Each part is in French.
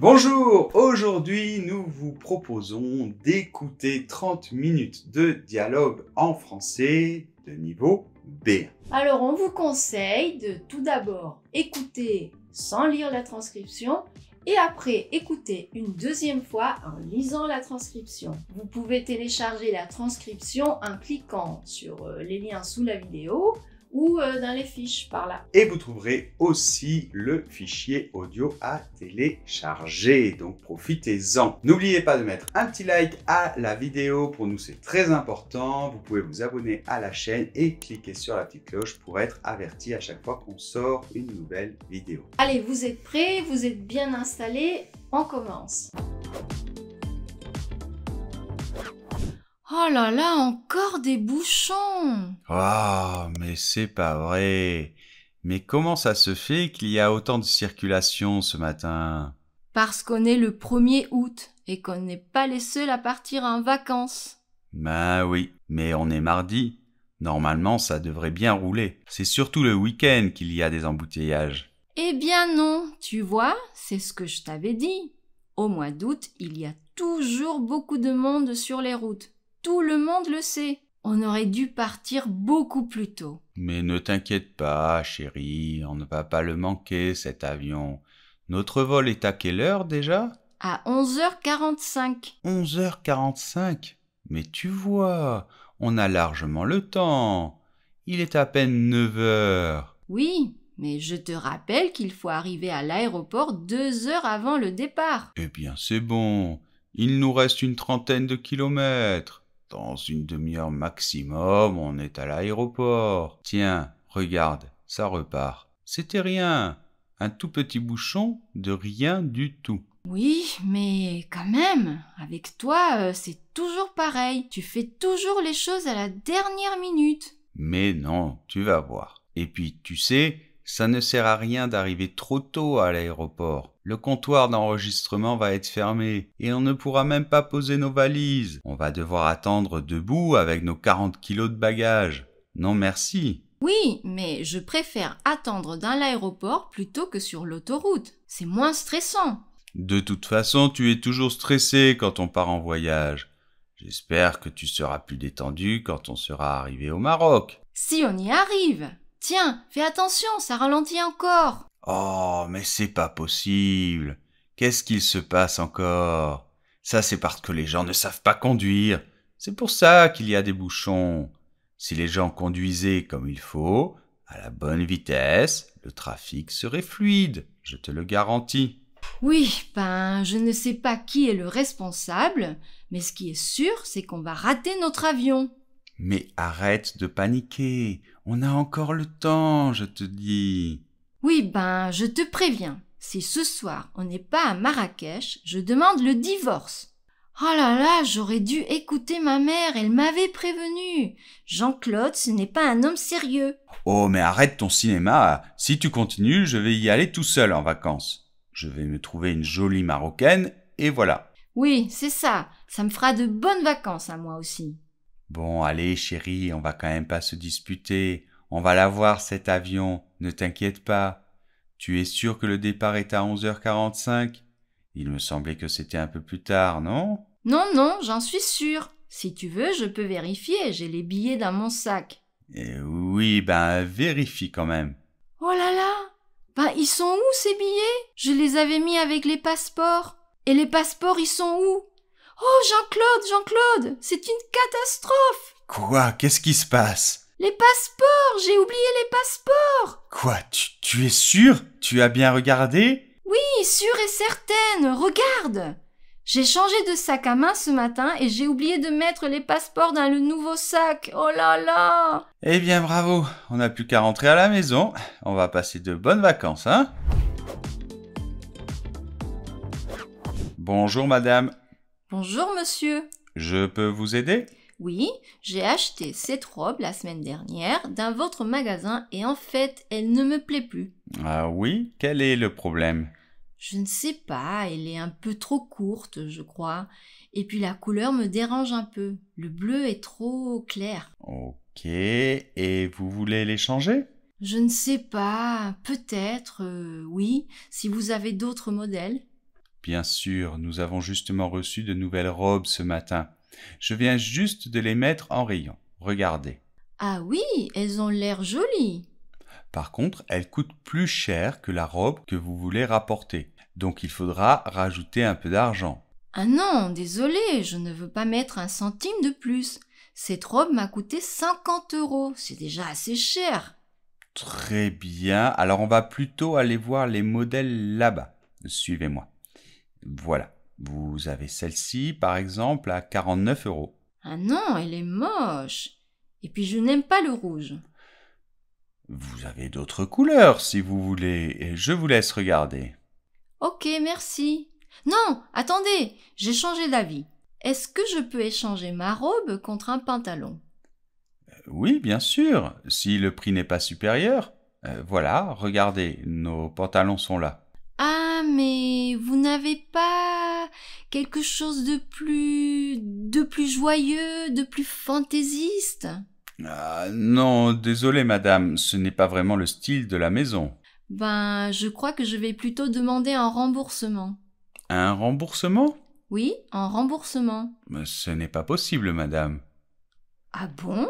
Bonjour, aujourd'hui nous vous proposons d'écouter 30 minutes de dialogue en français de niveau B. Alors on vous conseille de tout d'abord écouter sans lire la transcription et après écouter une deuxième fois en lisant la transcription. Vous pouvez télécharger la transcription en cliquant sur euh, les liens sous la vidéo ou euh, dans les fiches par là. Et vous trouverez aussi le fichier audio à télécharger, donc profitez-en. N'oubliez pas de mettre un petit like à la vidéo, pour nous c'est très important. Vous pouvez vous abonner à la chaîne et cliquer sur la petite cloche pour être averti à chaque fois qu'on sort une nouvelle vidéo. Allez, vous êtes prêts, vous êtes bien installés, on commence. Oh là là, encore des bouchons oh, mais c'est pas vrai Mais comment ça se fait qu'il y a autant de circulation ce matin Parce qu'on est le 1er août et qu'on n'est pas les seuls à partir en vacances. Ben oui, mais on est mardi. Normalement, ça devrait bien rouler. C'est surtout le week-end qu'il y a des embouteillages. Eh bien non, tu vois, c'est ce que je t'avais dit. Au mois d'août, il y a toujours beaucoup de monde sur les routes. Tout le monde le sait. On aurait dû partir beaucoup plus tôt. Mais ne t'inquiète pas, chérie, on ne va pas le manquer, cet avion. Notre vol est à quelle heure déjà À 11h45. 11h45 Mais tu vois, on a largement le temps. Il est à peine 9h. Oui, mais je te rappelle qu'il faut arriver à l'aéroport deux heures avant le départ. Eh bien, c'est bon. Il nous reste une trentaine de kilomètres. Dans une demi-heure maximum, on est à l'aéroport. Tiens, regarde, ça repart. C'était rien. Un tout petit bouchon de rien du tout. Oui, mais quand même, avec toi, euh, c'est toujours pareil. Tu fais toujours les choses à la dernière minute. Mais non, tu vas voir. Et puis, tu sais, ça ne sert à rien d'arriver trop tôt à l'aéroport. Le comptoir d'enregistrement va être fermé et on ne pourra même pas poser nos valises. On va devoir attendre debout avec nos 40 kilos de bagages. Non merci. Oui, mais je préfère attendre dans l'aéroport plutôt que sur l'autoroute. C'est moins stressant. De toute façon, tu es toujours stressé quand on part en voyage. J'espère que tu seras plus détendu quand on sera arrivé au Maroc. Si on y arrive. Tiens, fais attention, ça ralentit encore. Oh, mais c'est pas possible. Qu'est-ce qu'il se passe encore Ça, c'est parce que les gens ne savent pas conduire. C'est pour ça qu'il y a des bouchons. Si les gens conduisaient comme il faut, à la bonne vitesse, le trafic serait fluide, je te le garantis. Oui, ben, je ne sais pas qui est le responsable, mais ce qui est sûr, c'est qu'on va rater notre avion. Mais arrête de paniquer, on a encore le temps, je te dis. Oui, ben, je te préviens, si ce soir on n'est pas à Marrakech, je demande le divorce. Oh là là, j'aurais dû écouter ma mère, elle m'avait prévenu. Jean-Claude, ce n'est pas un homme sérieux. Oh, mais arrête ton cinéma. Si tu continues, je vais y aller tout seul en vacances. Je vais me trouver une jolie marocaine, et voilà. Oui, c'est ça. Ça me fera de bonnes vacances à moi aussi. Bon, allez, chérie, on va quand même pas se disputer. On va l'avoir cet avion, ne t'inquiète pas. Tu es sûr que le départ est à 11h45 Il me semblait que c'était un peu plus tard, non Non, non, j'en suis sûr. Si tu veux, je peux vérifier, j'ai les billets dans mon sac. Eh oui, ben vérifie quand même. Oh là là Ben ils sont où ces billets Je les avais mis avec les passeports. Et les passeports, ils sont où Oh Jean-Claude, Jean-Claude, c'est une catastrophe Quoi Qu'est-ce qui se passe les passeports J'ai oublié les passeports Quoi tu, es sûre Tu as bien regardé Oui, sûre et certaine Regarde J'ai changé de sac à main ce matin et j'ai oublié de mettre les passeports dans le nouveau sac Oh là là Eh bien bravo On n'a plus qu'à rentrer à la maison. On va passer de bonnes vacances, hein Bonjour madame. Bonjour monsieur. Je peux vous aider oui, j'ai acheté cette robe la semaine dernière dans votre magasin et en fait, elle ne me plaît plus. Ah oui, quel est le problème Je ne sais pas, elle est un peu trop courte, je crois. Et puis la couleur me dérange un peu. Le bleu est trop clair. Ok, et vous voulez l'échanger Je ne sais pas, peut-être, euh, oui, si vous avez d'autres modèles. Bien sûr, nous avons justement reçu de nouvelles robes ce matin. Je viens juste de les mettre en rayon. Regardez. Ah oui, elles ont l'air jolies. Par contre, elles coûtent plus cher que la robe que vous voulez rapporter. Donc il faudra rajouter un peu d'argent. Ah non, désolé, je ne veux pas mettre un centime de plus. Cette robe m'a coûté 50 euros. C'est déjà assez cher. Très bien. Alors on va plutôt aller voir les modèles là-bas. Suivez-moi. Voilà. Vous avez celle-ci, par exemple, à 49 euros. Ah non, elle est moche. Et puis je n'aime pas le rouge. Vous avez d'autres couleurs, si vous voulez, et je vous laisse regarder. Ok, merci. Non, attendez, j'ai changé d'avis. Est-ce que je peux échanger ma robe contre un pantalon euh, Oui, bien sûr, si le prix n'est pas supérieur. Euh, voilà, regardez, nos pantalons sont là mais vous n'avez pas quelque chose de plus de plus joyeux, de plus fantaisiste ah, non, désolé madame, ce n'est pas vraiment le style de la maison. Ben, je crois que je vais plutôt demander un remboursement. Un remboursement Oui, un remboursement. Mais ce n'est pas possible, madame. Ah bon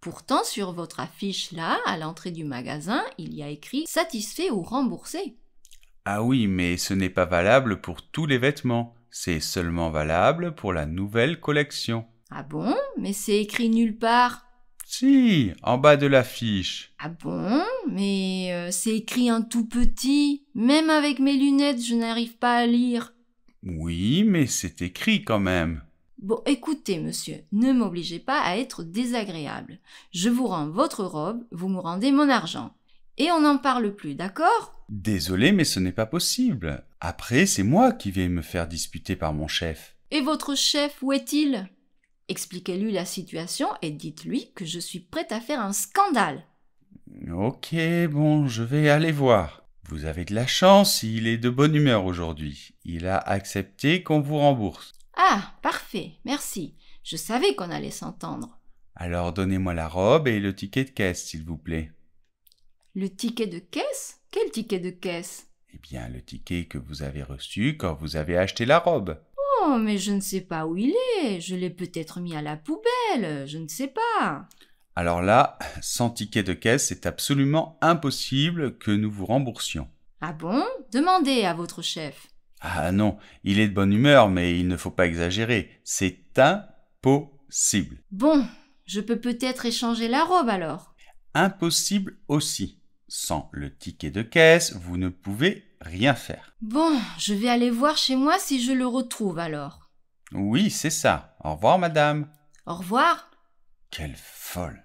Pourtant, sur votre affiche là, à l'entrée du magasin, il y a écrit satisfait ou remboursé. Ah oui, mais ce n'est pas valable pour tous les vêtements. C'est seulement valable pour la nouvelle collection. Ah bon Mais c'est écrit nulle part. Si, en bas de l'affiche. Ah bon Mais euh, c'est écrit en tout petit. Même avec mes lunettes, je n'arrive pas à lire. Oui, mais c'est écrit quand même. Bon, écoutez, monsieur, ne m'obligez pas à être désagréable. Je vous rends votre robe, vous me rendez mon argent et on n'en parle plus, d'accord Désolé, mais ce n'est pas possible. Après, c'est moi qui vais me faire disputer par mon chef. Et votre chef, où est-il Expliquez-lui la situation et dites-lui que je suis prête à faire un scandale. Ok, bon, je vais aller voir. Vous avez de la chance, il est de bonne humeur aujourd'hui. Il a accepté qu'on vous rembourse. Ah, parfait, merci. Je savais qu'on allait s'entendre. Alors donnez-moi la robe et le ticket de caisse, s'il vous plaît. Le ticket de caisse Quel ticket de caisse Eh bien, le ticket que vous avez reçu quand vous avez acheté la robe. Oh, mais je ne sais pas où il est. Je l'ai peut-être mis à la poubelle. Je ne sais pas. Alors là, sans ticket de caisse, c'est absolument impossible que nous vous remboursions. Ah bon Demandez à votre chef. Ah non, il est de bonne humeur, mais il ne faut pas exagérer. C'est impossible. Bon, je peux peut-être échanger la robe alors. Impossible aussi. Sans le ticket de caisse, vous ne pouvez rien faire. Bon, je vais aller voir chez moi si je le retrouve alors. Oui, c'est ça. Au revoir, madame. Au revoir. Quelle folle.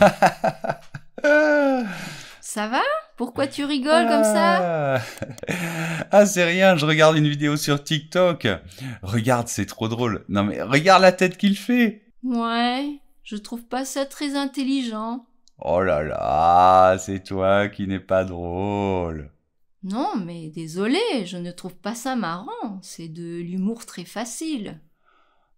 ça va Pourquoi tu rigoles comme ça ah, ah, c'est rien, je regarde une vidéo sur TikTok. Regarde, c'est trop drôle. Non mais regarde la tête qu'il fait. Ouais. Je trouve pas ça très intelligent. Oh là là, c'est toi qui n'es pas drôle. Non, mais désolé, je ne trouve pas ça marrant. C'est de l'humour très facile.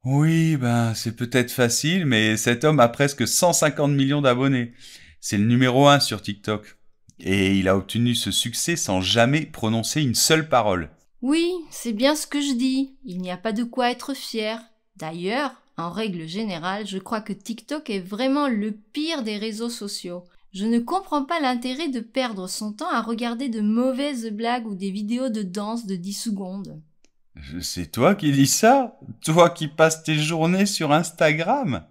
Oui, ben c'est peut-être facile, mais cet homme a presque 150 millions d'abonnés. C'est le numéro un sur TikTok. Et il a obtenu ce succès sans jamais prononcer une seule parole. Oui, c'est bien ce que je dis. Il n'y a pas de quoi être fier. D'ailleurs, en règle générale, je crois que TikTok est vraiment le pire des réseaux sociaux. Je ne comprends pas l'intérêt de perdre son temps à regarder de mauvaises blagues ou des vidéos de danse de 10 secondes. C'est toi qui dis ça Toi qui passes tes journées sur Instagram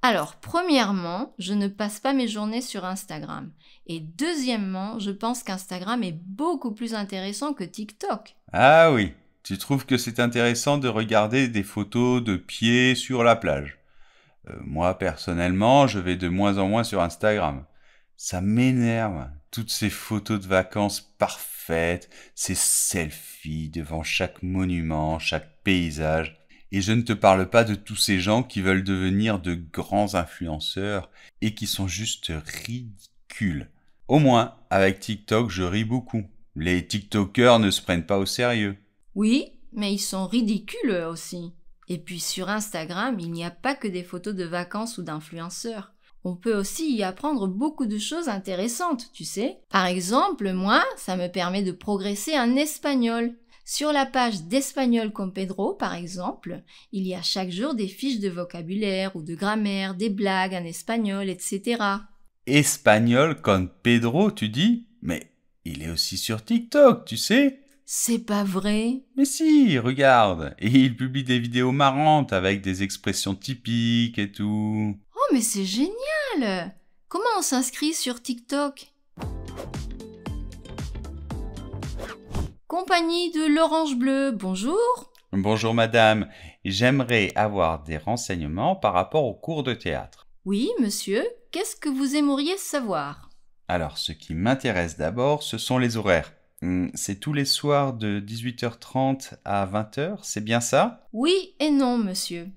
alors, premièrement, je ne passe pas mes journées sur Instagram. Et deuxièmement, je pense qu'Instagram est beaucoup plus intéressant que TikTok. Ah oui, tu trouve que c'est intéressant de regarder des photos de pieds sur la plage. Euh, moi, personnellement, je vais de moins en moins sur Instagram. Ça m'énerve, toutes ces photos de vacances parfaites, ces selfies devant chaque monument, chaque paysage. Et je ne te parle pas de tous ces gens qui veulent devenir de grands influenceurs et qui sont juste ridicules. Au moins, avec TikTok, je ris beaucoup. Les TikTokers ne se prennent pas au sérieux. Oui, mais ils sont ridicules aussi. Et puis sur Instagram, il n'y a pas que des photos de vacances ou d'influenceurs. On peut aussi y apprendre beaucoup de choses intéressantes, tu sais. Par exemple, moi, ça me permet de progresser en espagnol. Sur la page d'Espagnol con Pedro, par exemple, il y a chaque jour des fiches de vocabulaire ou de grammaire, des blagues en espagnol, etc. Espagnol con Pedro, tu dis Mais il est aussi sur TikTok, tu sais c'est pas vrai Mais si, regarde. Et il publie des vidéos marrantes avec des expressions typiques et tout. Oh mais c'est génial Comment on s'inscrit sur TikTok Compagnie de l'Orange Bleu, bonjour. Bonjour madame, j'aimerais avoir des renseignements par rapport au cours de théâtre. Oui monsieur, qu'est-ce que vous aimeriez savoir Alors ce qui m'intéresse d'abord, ce sont les horaires. Hum, c'est tous les soirs de 18h30 à 20h, c'est bien ça Oui et non, monsieur.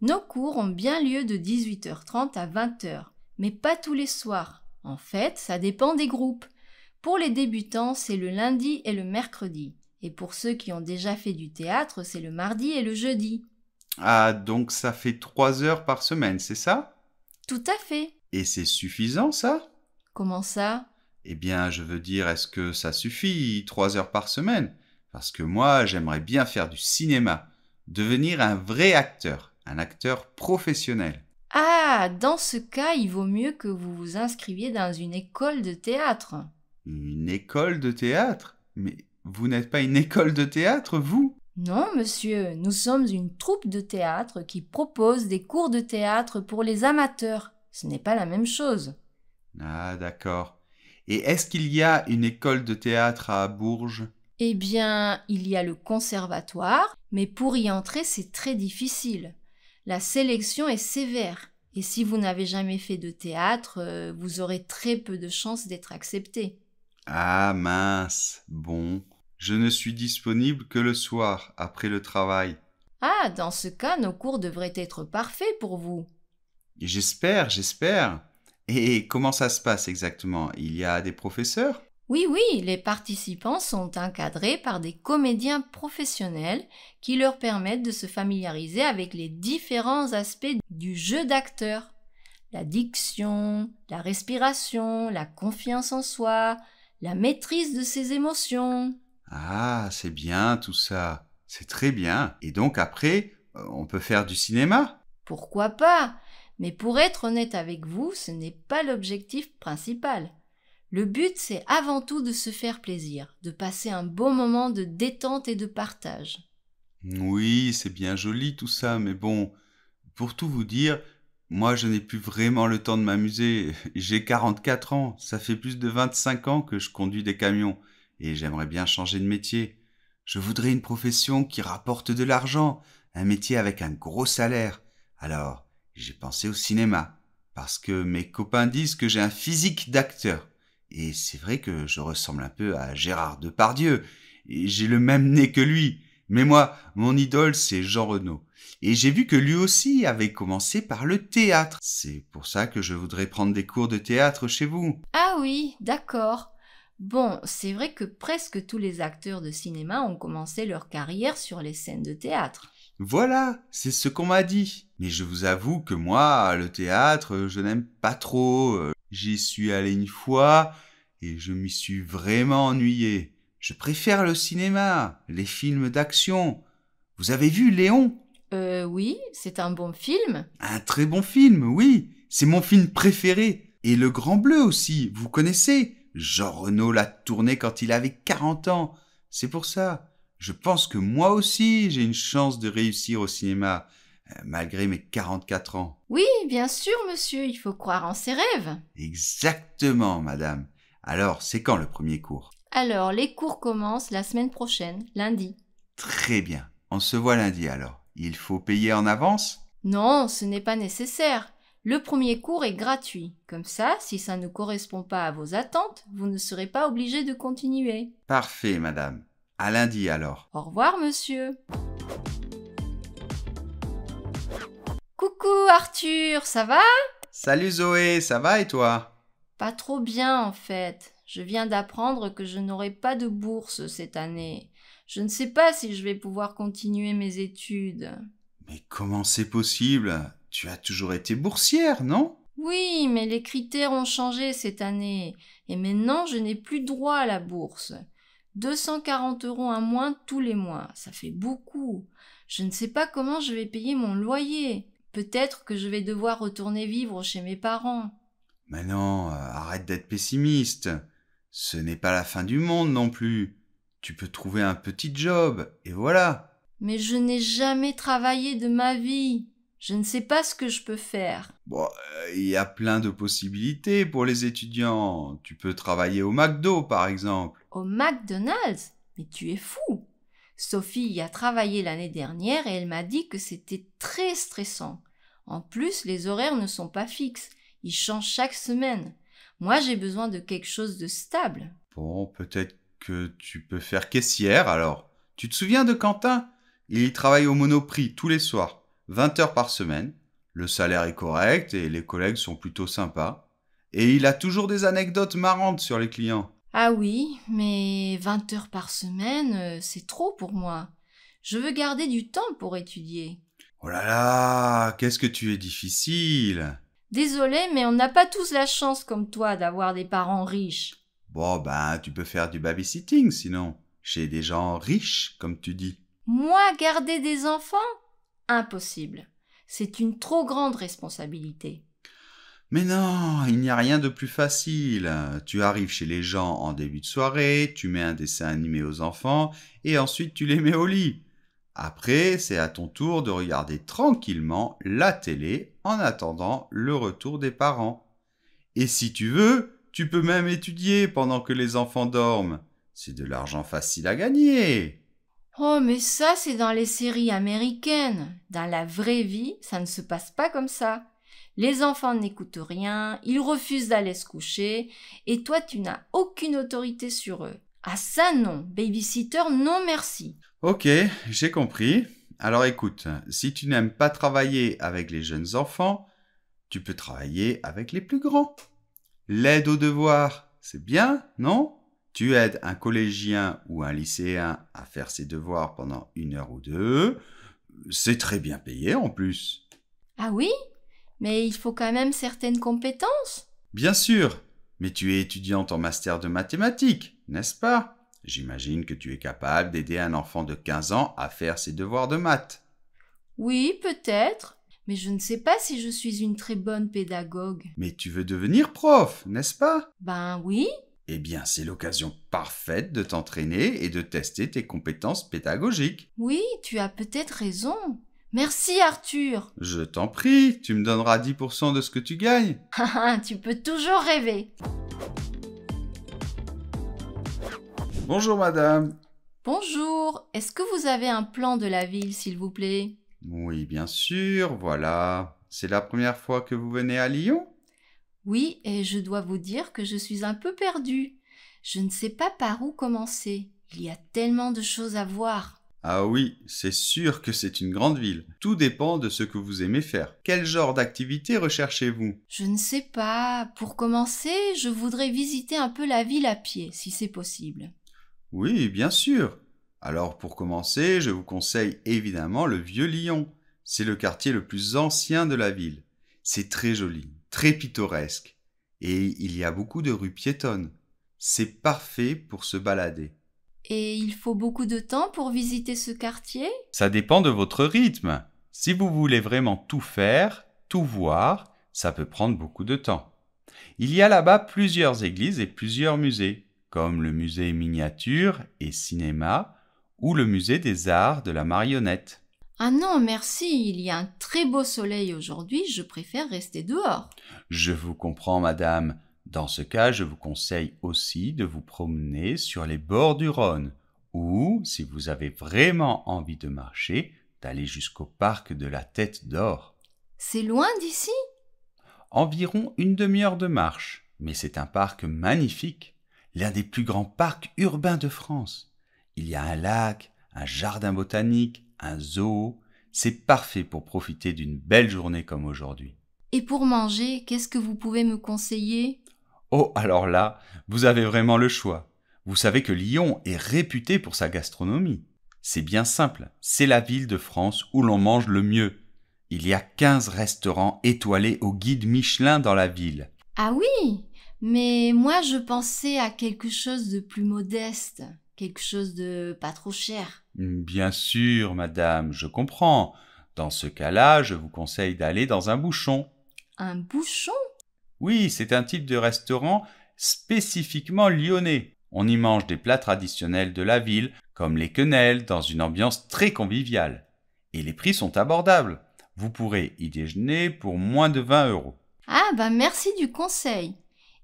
Nos cours ont bien lieu de 18h30 à 20h, mais pas tous les soirs. En fait, ça dépend des groupes. Pour les débutants, c'est le lundi et le mercredi. Et pour ceux qui ont déjà fait du théâtre, c'est le mardi et le jeudi. Ah, donc ça fait trois heures par semaine, c'est ça Tout à fait. Et c'est suffisant, ça Comment ça eh bien, je veux dire, est-ce que ça suffit, trois heures par semaine Parce que moi, j'aimerais bien faire du cinéma, devenir un vrai acteur, un acteur professionnel. Ah, dans ce cas, il vaut mieux que vous vous inscriviez dans une école de théâtre. Une école de théâtre Mais vous n'êtes pas une école de théâtre, vous Non, monsieur, nous sommes une troupe de théâtre qui propose des cours de théâtre pour les amateurs. Ce n'est pas la même chose. Ah, d'accord. Et est-ce qu'il y a une école de théâtre à Bourges Eh bien, il y a le conservatoire, mais pour y entrer, c'est très difficile. La sélection est sévère. Et si vous n'avez jamais fait de théâtre, euh, vous aurez très peu de chances d'être accepté. Ah mince, bon, je ne suis disponible que le soir, après le travail. Ah, dans ce cas, nos cours devraient être parfaits pour vous. J'espère, j'espère. Et comment ça se passe exactement Il y a des professeurs Oui, oui, les participants sont encadrés par des comédiens professionnels qui leur permettent de se familiariser avec les différents aspects du jeu d'acteur. La diction, la respiration, la confiance en soi, la maîtrise de ses émotions. Ah, c'est bien tout ça. C'est très bien. Et donc après, euh, on peut faire du cinéma Pourquoi pas mais pour être honnête avec vous, ce n'est pas l'objectif principal. Le but, c'est avant tout de se faire plaisir, de passer un bon moment de détente et de partage. Oui, c'est bien joli tout ça, mais bon, pour tout vous dire, moi je n'ai plus vraiment le temps de m'amuser. J'ai 44 ans, ça fait plus de 25 ans que je conduis des camions, et j'aimerais bien changer de métier. Je voudrais une profession qui rapporte de l'argent, un métier avec un gros salaire. Alors, j'ai pensé au cinéma, parce que mes copains disent que j'ai un physique d'acteur. Et c'est vrai que je ressemble un peu à Gérard Depardieu, et j'ai le même nez que lui. Mais moi, mon idole, c'est Jean Renaud. Et j'ai vu que lui aussi avait commencé par le théâtre. C'est pour ça que je voudrais prendre des cours de théâtre chez vous. Ah oui, d'accord. Bon, c'est vrai que presque tous les acteurs de cinéma ont commencé leur carrière sur les scènes de théâtre. Voilà, c'est ce qu'on m'a dit. Mais je vous avoue que moi, le théâtre, je n'aime pas trop. Euh, j'y suis allé une fois et je m'y suis vraiment ennuyé. Je préfère le cinéma, les films d'action. Vous avez vu Léon Euh oui, c'est un bon film. Un très bon film, oui. C'est mon film préféré. Et Le Grand Bleu aussi, vous connaissez Jean Renault l'a tourné quand il avait 40 ans. C'est pour ça. Je pense que moi aussi j'ai une chance de réussir au cinéma. Euh, malgré mes 44 ans. Oui, bien sûr, monsieur, il faut croire en ses rêves. Exactement, madame. Alors, c'est quand le premier cours Alors, les cours commencent la semaine prochaine, lundi. Très bien. On se voit lundi alors. Il faut payer en avance Non, ce n'est pas nécessaire. Le premier cours est gratuit. Comme ça, si ça ne correspond pas à vos attentes, vous ne serez pas obligé de continuer. Parfait, madame. À lundi alors. Au revoir, monsieur. Coucou Arthur, ça va Salut Zoé, ça va et toi Pas trop bien en fait. Je viens d'apprendre que je n'aurai pas de bourse cette année. Je ne sais pas si je vais pouvoir continuer mes études. Mais comment c'est possible Tu as toujours été boursière, non Oui, mais les critères ont changé cette année, et maintenant je n'ai plus droit à la bourse. 240 euros à moins tous les mois, ça fait beaucoup. Je ne sais pas comment je vais payer mon loyer. Peut-être que je vais devoir retourner vivre chez mes parents. Mais non, euh, arrête d'être pessimiste. Ce n'est pas la fin du monde non plus. Tu peux trouver un petit job, et voilà. Mais je n'ai jamais travaillé de ma vie. Je ne sais pas ce que je peux faire. Bon, euh, il y a plein de possibilités pour les étudiants. Tu peux travailler au McDo, par exemple. Au McDonald's Mais tu es fou. Sophie y a travaillé l'année dernière et elle m'a dit que c'était très stressant. En plus, les horaires ne sont pas fixes, ils changent chaque semaine. Moi, j'ai besoin de quelque chose de stable. Bon, peut-être que tu peux faire caissière alors. Tu te souviens de Quentin Il travaille au Monoprix tous les soirs, 20 heures par semaine. Le salaire est correct et les collègues sont plutôt sympas. Et il a toujours des anecdotes marrantes sur les clients. Ah oui, mais 20 heures par semaine, euh, c'est trop pour moi. Je veux garder du temps pour étudier. Oh là là, qu'est-ce que tu es difficile. Désolée, mais on n'a pas tous la chance comme toi d'avoir des parents riches. Bon, ben, tu peux faire du babysitting sinon, chez des gens riches, comme tu dis. Moi, garder des enfants Impossible. C'est une trop grande responsabilité. Mais non, il n'y a rien de plus facile. Tu arrives chez les gens en début de soirée, tu mets un dessin animé aux enfants, et ensuite tu les mets au lit. Après, c'est à ton tour de regarder tranquillement la télé en attendant le retour des parents. Et si tu veux, tu peux même étudier pendant que les enfants dorment. C'est de l'argent facile à gagner. Oh, mais ça, c'est dans les séries américaines. Dans la vraie vie, ça ne se passe pas comme ça les enfants n'écoutent rien, ils refusent d'aller se coucher, et toi tu n'as aucune autorité sur eux. Ah ça non, babysitter, non merci. Ok, j'ai compris. Alors écoute, si tu n'aimes pas travailler avec les jeunes enfants, tu peux travailler avec les plus grands. L'aide aux devoirs, c'est bien, non Tu aides un collégien ou un lycéen à faire ses devoirs pendant une heure ou deux. C'est très bien payé en plus. Ah oui mais il faut quand même certaines compétences. Bien sûr, mais tu es étudiante en master de mathématiques, n'est-ce pas J'imagine que tu es capable d'aider un enfant de 15 ans à faire ses devoirs de maths. Oui, peut-être, mais je ne sais pas si je suis une très bonne pédagogue. Mais tu veux devenir prof, n'est-ce pas Ben oui. Eh bien, c'est l'occasion parfaite de t'entraîner et de tester tes compétences pédagogiques. Oui, tu as peut-être raison. Merci Arthur. Je t'en prie, tu me donneras 10% de ce que tu gagnes. Ah, ah, tu peux toujours rêver. Bonjour madame. Bonjour, est-ce que vous avez un plan de la ville s'il vous plaît Oui, bien sûr, voilà. C'est la première fois que vous venez à Lyon Oui, et je dois vous dire que je suis un peu perdue. Je ne sais pas par où commencer. Il y a tellement de choses à voir. Ah oui, c'est sûr que c'est une grande ville. Tout dépend de ce que vous aimez faire. Quel genre d'activité recherchez-vous Je ne sais pas. Pour commencer, je voudrais visiter un peu la ville à pied, si c'est possible. Oui, bien sûr. Alors pour commencer, je vous conseille évidemment le Vieux Lyon. C'est le quartier le plus ancien de la ville. C'est très joli, très pittoresque. Et il y a beaucoup de rues piétonnes. C'est parfait pour se balader. Et il faut beaucoup de temps pour visiter ce quartier Ça dépend de votre rythme. Si vous voulez vraiment tout faire, tout voir, ça peut prendre beaucoup de temps. Il y a là-bas plusieurs églises et plusieurs musées, comme le musée miniature et cinéma ou le musée des arts de la marionnette. Ah non, merci, il y a un très beau soleil aujourd'hui, je préfère rester dehors. Je vous comprends, madame. Dans ce cas, je vous conseille aussi de vous promener sur les bords du Rhône ou, si vous avez vraiment envie de marcher, d'aller jusqu'au parc de la Tête d'Or. C'est loin d'ici Environ une demi-heure de marche, mais c'est un parc magnifique, l'un des plus grands parcs urbains de France. Il y a un lac, un jardin botanique, un zoo, c'est parfait pour profiter d'une belle journée comme aujourd'hui. Et pour manger, qu'est-ce que vous pouvez me conseiller Oh, alors là, vous avez vraiment le choix. Vous savez que Lyon est réputé pour sa gastronomie. C'est bien simple, c'est la ville de France où l'on mange le mieux. Il y a 15 restaurants étoilés au guide Michelin dans la ville. Ah oui Mais moi je pensais à quelque chose de plus modeste, quelque chose de pas trop cher. Mm, bien sûr, madame, je comprends. Dans ce cas-là, je vous conseille d'aller dans un bouchon. Un bouchon oui, c'est un type de restaurant spécifiquement lyonnais. On y mange des plats traditionnels de la ville, comme les quenelles, dans une ambiance très conviviale. Et les prix sont abordables. Vous pourrez y déjeuner pour moins de 20 euros. Ah bah merci du conseil.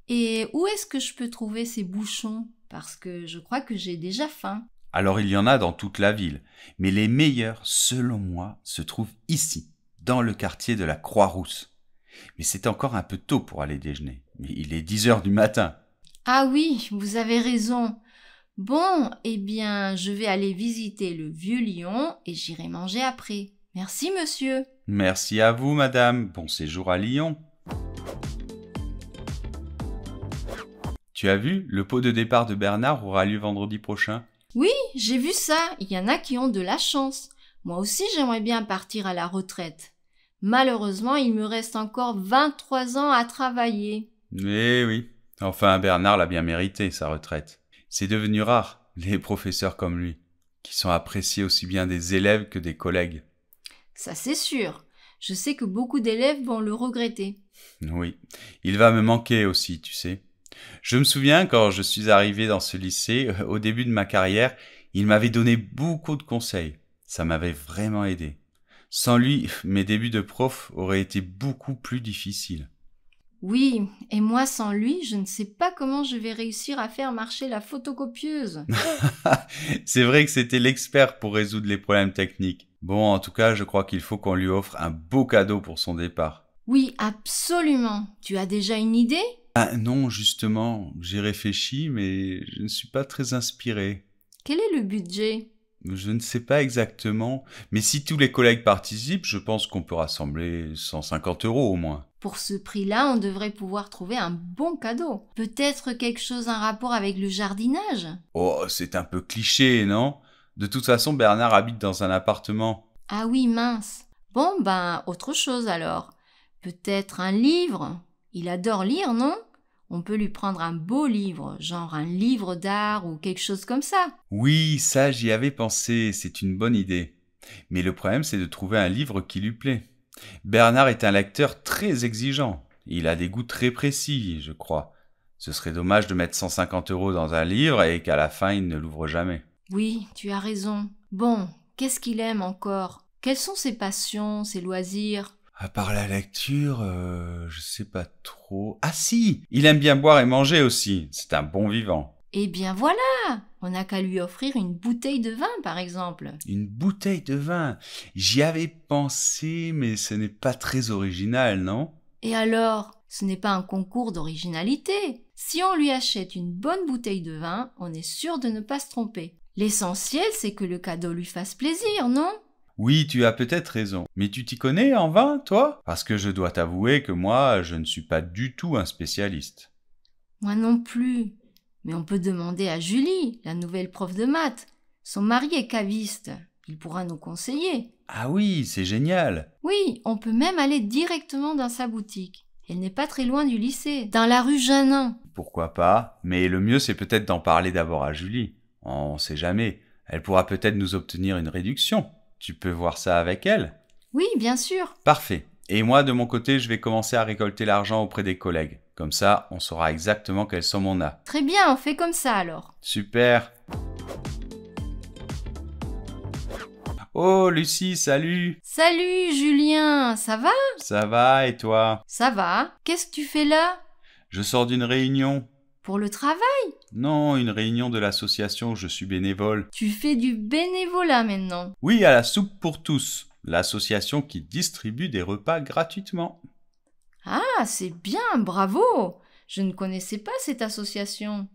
Et où est-ce que je peux trouver ces bouchons Parce que je crois que j'ai déjà faim. Alors il y en a dans toute la ville, mais les meilleurs, selon moi, se trouvent ici, dans le quartier de la Croix-Rousse. Mais c'est encore un peu tôt pour aller déjeuner. Mais il est dix heures du matin. Ah oui, vous avez raison. Bon, eh bien, je vais aller visiter le vieux lion et j'irai manger après. Merci, monsieur. Merci à vous, madame. Bon séjour à Lyon. Tu as vu, le pot de départ de Bernard aura lieu vendredi prochain. Oui, j'ai vu ça. Il y en a qui ont de la chance. Moi aussi, j'aimerais bien partir à la retraite. Malheureusement, il me reste encore 23 ans à travailler. Eh oui. Enfin, Bernard l'a bien mérité, sa retraite. C'est devenu rare, les professeurs comme lui, qui sont appréciés aussi bien des élèves que des collègues. Ça, c'est sûr. Je sais que beaucoup d'élèves vont le regretter. Oui. Il va me manquer aussi, tu sais. Je me souviens quand je suis arrivé dans ce lycée, euh, au début de ma carrière, il m'avait donné beaucoup de conseils. Ça m'avait vraiment aidé. Sans lui, mes débuts de prof auraient été beaucoup plus difficiles. Oui, et moi sans lui, je ne sais pas comment je vais réussir à faire marcher la photocopieuse. c'est vrai que c'était l'expert pour résoudre les problèmes techniques. Bon, en tout cas, je crois qu'il faut qu'on lui offre un beau cadeau pour son départ. Oui, absolument. Tu as déjà une idée Ah non, justement, j'ai réfléchi, mais je ne suis pas très inspiré. Quel est le budget je ne sais pas exactement, mais si tous les collègues participent, je pense qu'on peut rassembler 150 euros au moins. Pour ce prix-là, on devrait pouvoir trouver un bon cadeau. Peut-être quelque chose en rapport avec le jardinage Oh, c'est un peu cliché, non De toute façon, Bernard habite dans un appartement. Ah oui, mince. Bon, ben, autre chose alors. Peut-être un livre Il adore lire, non on peut lui prendre un beau livre, genre un livre d'art ou quelque chose comme ça. Oui, ça j'y avais pensé, c'est une bonne idée. Mais le problème c'est de trouver un livre qui lui plaît. Bernard est un lecteur très exigeant, il a des goûts très précis, je crois. Ce serait dommage de mettre 150 euros dans un livre et qu'à la fin il ne l'ouvre jamais. Oui, tu as raison. Bon, qu'est-ce qu'il aime encore Quelles sont ses passions, ses loisirs à part la lecture, je euh, je sais pas trop. Ah si, il aime bien boire et manger aussi. C'est un bon vivant. Eh bien voilà On n'a qu'à lui offrir une bouteille de vin, par exemple. Une bouteille de vin J'y avais pensé, mais ce n'est pas très original, non Et alors Ce n'est pas un concours d'originalité. Si on lui achète une bonne bouteille de vin, on est sûr de ne pas se tromper. L'essentiel, c'est que le cadeau lui fasse plaisir, non oui, tu as peut-être raison, mais tu t'y connais en vain, toi Parce que je dois t'avouer que moi, je ne suis pas du tout un spécialiste. Moi non plus. Mais on peut demander à Julie, la nouvelle prof de maths. Son mari est caviste. Il pourra nous conseiller. Ah oui, c'est génial. Oui, on peut même aller directement dans sa boutique. Elle n'est pas très loin du lycée, dans la rue Jeannin. Pourquoi pas Mais le mieux, c'est peut-être d'en parler d'abord à Julie. On sait jamais. Elle pourra peut-être nous obtenir une réduction tu peux voir ça avec elle Oui, bien sûr. Parfait. Et moi, de mon côté, je vais commencer à récolter l'argent auprès des collègues. Comme ça, on saura exactement quelle somme on a. Très bien, on fait comme ça alors. Super. Oh, Lucie, salut Salut, Julien, ça va Ça va, et toi Ça va. Qu'est-ce que tu fais là Je sors d'une réunion le travail Non, une réunion de l'association, je suis bénévole. Tu fais du bénévolat maintenant. Oui, à la soupe pour tous, l'association qui distribue des repas gratuitement. Ah, c'est bien, bravo. Je ne connaissais pas cette association.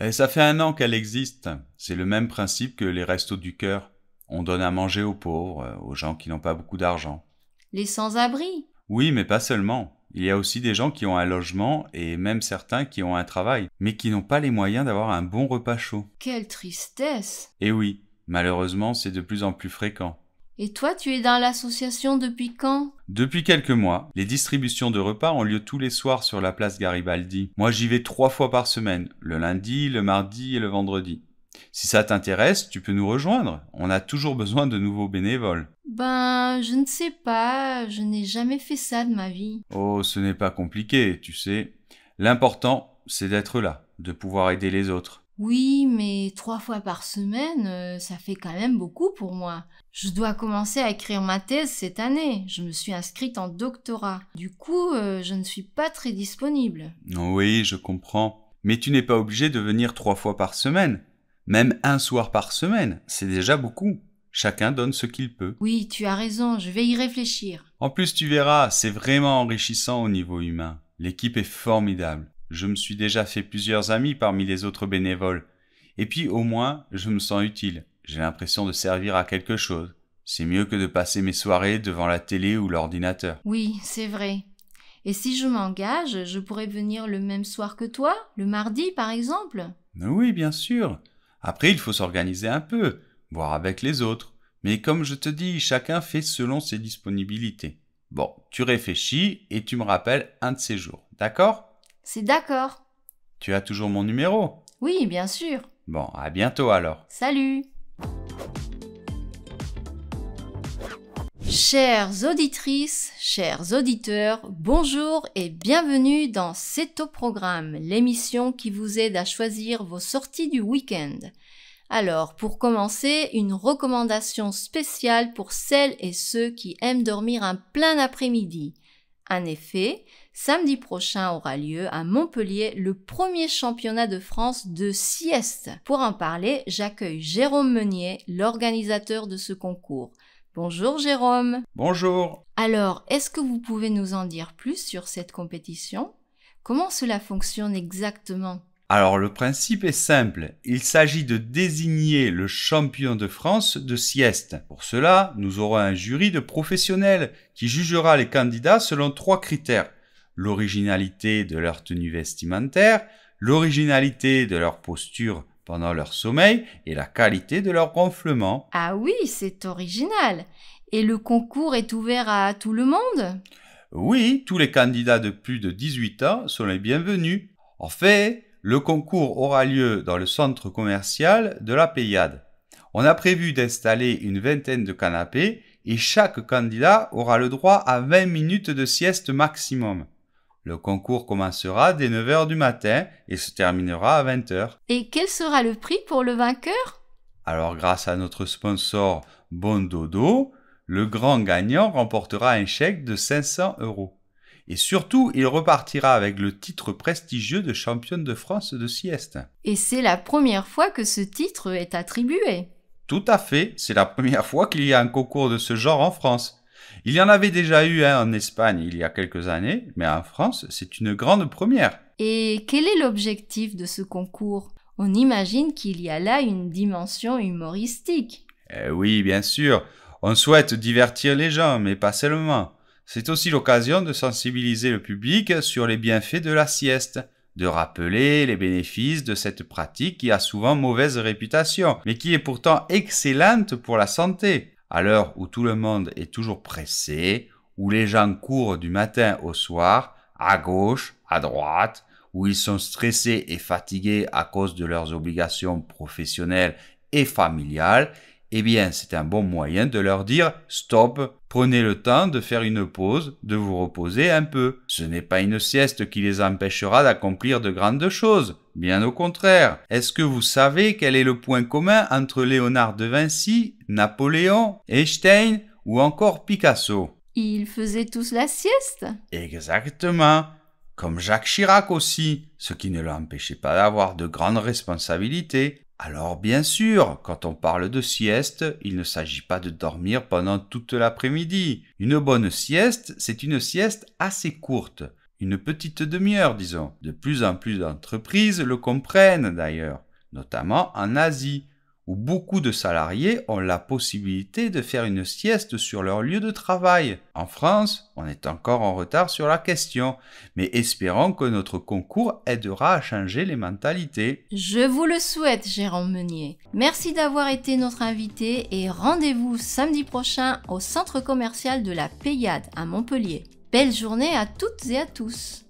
Eh, ça fait un an qu'elle existe. C'est le même principe que les restos du cœur. On donne à manger aux pauvres, euh, aux gens qui n'ont pas beaucoup d'argent. Les sans-abri Oui, mais pas seulement. Il y a aussi des gens qui ont un logement et même certains qui ont un travail, mais qui n'ont pas les moyens d'avoir un bon repas chaud. Quelle tristesse Eh oui, malheureusement, c'est de plus en plus fréquent. Et toi, tu es dans l'association depuis quand Depuis quelques mois, les distributions de repas ont lieu tous les soirs sur la place Garibaldi. Moi, j'y vais trois fois par semaine, le lundi, le mardi et le vendredi. Si ça t'intéresse, tu peux nous rejoindre. On a toujours besoin de nouveaux bénévoles. Ben, je ne sais pas, je n'ai jamais fait ça de ma vie. Oh, ce n'est pas compliqué, tu sais. L'important, c'est d'être là, de pouvoir aider les autres. Oui, mais trois fois par semaine, euh, ça fait quand même beaucoup pour moi. Je dois commencer à écrire ma thèse cette année. Je me suis inscrite en doctorat. Du coup, euh, je ne suis pas très disponible. Oui, je comprends. Mais tu n'es pas obligé de venir trois fois par semaine. Même un soir par semaine, c'est déjà beaucoup. Chacun donne ce qu'il peut. Oui, tu as raison, je vais y réfléchir. En plus, tu verras, c'est vraiment enrichissant au niveau humain. L'équipe est formidable. Je me suis déjà fait plusieurs amis parmi les autres bénévoles. Et puis, au moins, je me sens utile. J'ai l'impression de servir à quelque chose. C'est mieux que de passer mes soirées devant la télé ou l'ordinateur. Oui, c'est vrai. Et si je m'engage, je pourrais venir le même soir que toi, le mardi par exemple Oui, bien sûr. Après, il faut s'organiser un peu voire avec les autres. Mais comme je te dis, chacun fait selon ses disponibilités. Bon, tu réfléchis et tu me rappelles un de ces jours, d'accord C'est d'accord. Tu as toujours mon numéro Oui, bien sûr. Bon, à bientôt alors. Salut Chères auditrices, chers auditeurs, bonjour et bienvenue dans C'est au programme, l'émission qui vous aide à choisir vos sorties du week-end. Alors, pour commencer, une recommandation spéciale pour celles et ceux qui aiment dormir un plein après-midi. En effet, samedi prochain aura lieu à Montpellier le premier championnat de France de sieste. Pour en parler, j'accueille Jérôme Meunier, l'organisateur de ce concours. Bonjour Jérôme. Bonjour. Alors, est-ce que vous pouvez nous en dire plus sur cette compétition Comment cela fonctionne exactement alors le principe est simple, il s'agit de désigner le champion de France de sieste. Pour cela, nous aurons un jury de professionnels qui jugera les candidats selon trois critères. L'originalité de leur tenue vestimentaire, l'originalité de leur posture pendant leur sommeil et la qualité de leur gonflement. Ah oui, c'est original. Et le concours est ouvert à tout le monde Oui, tous les candidats de plus de 18 ans sont les bienvenus. En fait, le concours aura lieu dans le centre commercial de la Payade. On a prévu d'installer une vingtaine de canapés et chaque candidat aura le droit à 20 minutes de sieste maximum. Le concours commencera dès 9h du matin et se terminera à 20h. Et quel sera le prix pour le vainqueur Alors grâce à notre sponsor Bondodo, le grand gagnant remportera un chèque de 500 euros. Et surtout, il repartira avec le titre prestigieux de championne de France de sieste. Et c'est la première fois que ce titre est attribué. Tout à fait, c'est la première fois qu'il y a un concours de ce genre en France. Il y en avait déjà eu un en Espagne il y a quelques années, mais en France, c'est une grande première. Et quel est l'objectif de ce concours On imagine qu'il y a là une dimension humoristique. Eh oui, bien sûr. On souhaite divertir les gens, mais pas seulement. C'est aussi l'occasion de sensibiliser le public sur les bienfaits de la sieste, de rappeler les bénéfices de cette pratique qui a souvent mauvaise réputation, mais qui est pourtant excellente pour la santé. À l'heure où tout le monde est toujours pressé, où les gens courent du matin au soir, à gauche, à droite, où ils sont stressés et fatigués à cause de leurs obligations professionnelles et familiales, eh bien c'est un bon moyen de leur dire stop, prenez le temps de faire une pause, de vous reposer un peu. Ce n'est pas une sieste qui les empêchera d'accomplir de grandes choses, bien au contraire. Est-ce que vous savez quel est le point commun entre Léonard de Vinci, Napoléon, Einstein ou encore Picasso Ils faisaient tous la sieste Exactement comme Jacques Chirac aussi, ce qui ne l'empêchait pas d'avoir de grandes responsabilités, alors bien sûr, quand on parle de sieste, il ne s'agit pas de dormir pendant toute l'après-midi. Une bonne sieste, c'est une sieste assez courte, une petite demi-heure disons. De plus en plus d'entreprises le comprennent d'ailleurs, notamment en Asie, où beaucoup de salariés ont la possibilité de faire une sieste sur leur lieu de travail. En France, on est encore en retard sur la question, mais espérons que notre concours aidera à changer les mentalités. Je vous le souhaite, Jérôme Meunier. Merci d'avoir été notre invité et rendez-vous samedi prochain au centre commercial de la Payade à Montpellier. Belle journée à toutes et à tous.